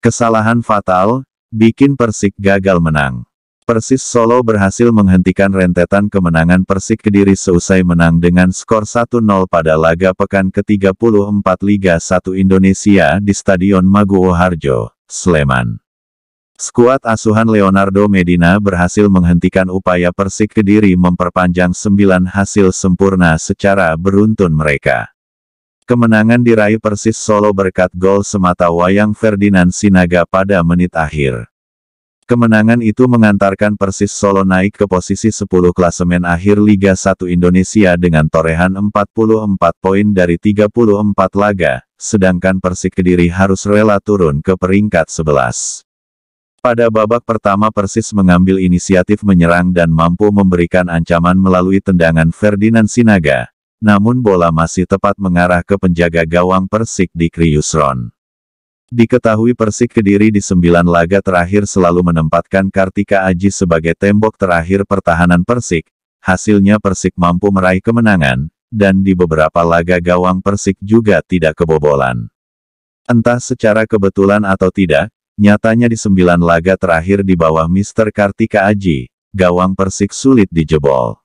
Kesalahan fatal, bikin Persik gagal menang. Persis Solo berhasil menghentikan rentetan kemenangan Persik Kediri seusai menang dengan skor 1-0 pada laga pekan ke-34 Liga 1 Indonesia di Stadion Maguwo Harjo, Sleman. Skuad asuhan Leonardo Medina berhasil menghentikan upaya Persik Kediri memperpanjang sembilan hasil sempurna secara beruntun mereka. Kemenangan diraih Persis Solo berkat gol semata wayang Ferdinand Sinaga pada menit akhir. Kemenangan itu mengantarkan Persis Solo naik ke posisi 10 klasemen akhir Liga 1 Indonesia dengan torehan 44 poin dari 34 laga, sedangkan Persik Kediri harus rela turun ke peringkat 11. Pada babak pertama Persis mengambil inisiatif menyerang dan mampu memberikan ancaman melalui tendangan Ferdinand Sinaga, namun bola masih tepat mengarah ke penjaga gawang Persik di Kriusron. Diketahui Persik Kediri di sembilan laga terakhir selalu menempatkan Kartika Aji sebagai tembok terakhir pertahanan Persik, hasilnya Persik mampu meraih kemenangan, dan di beberapa laga gawang Persik juga tidak kebobolan. Entah secara kebetulan atau tidak, nyatanya di sembilan laga terakhir di bawah Mister Kartika Aji, gawang Persik sulit dijebol.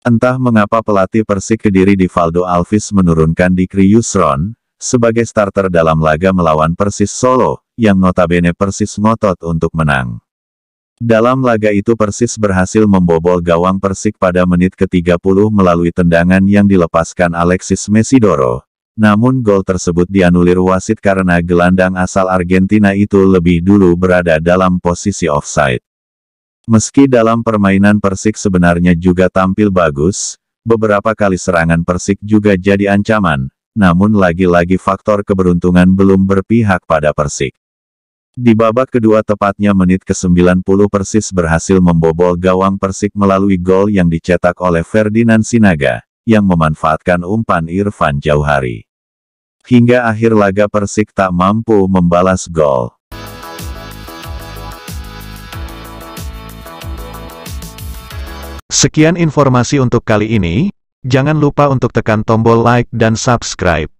Entah mengapa pelatih Persik Kediri Divaldo Alves menurunkan Dikri Yusron, sebagai starter dalam laga melawan Persis Solo, yang notabene Persis ngotot untuk menang. Dalam laga itu Persis berhasil membobol gawang Persik pada menit ke-30 melalui tendangan yang dilepaskan Alexis Mesidoro. Namun gol tersebut dianulir wasit karena gelandang asal Argentina itu lebih dulu berada dalam posisi offside. Meski dalam permainan Persik sebenarnya juga tampil bagus, beberapa kali serangan Persik juga jadi ancaman, namun lagi-lagi faktor keberuntungan belum berpihak pada Persik. Di babak kedua tepatnya menit ke-90 Persis berhasil membobol gawang Persik melalui gol yang dicetak oleh Ferdinand Sinaga, yang memanfaatkan umpan Irfan Jauhari. Hingga akhir laga Persik tak mampu membalas gol. Sekian informasi untuk kali ini, jangan lupa untuk tekan tombol like dan subscribe.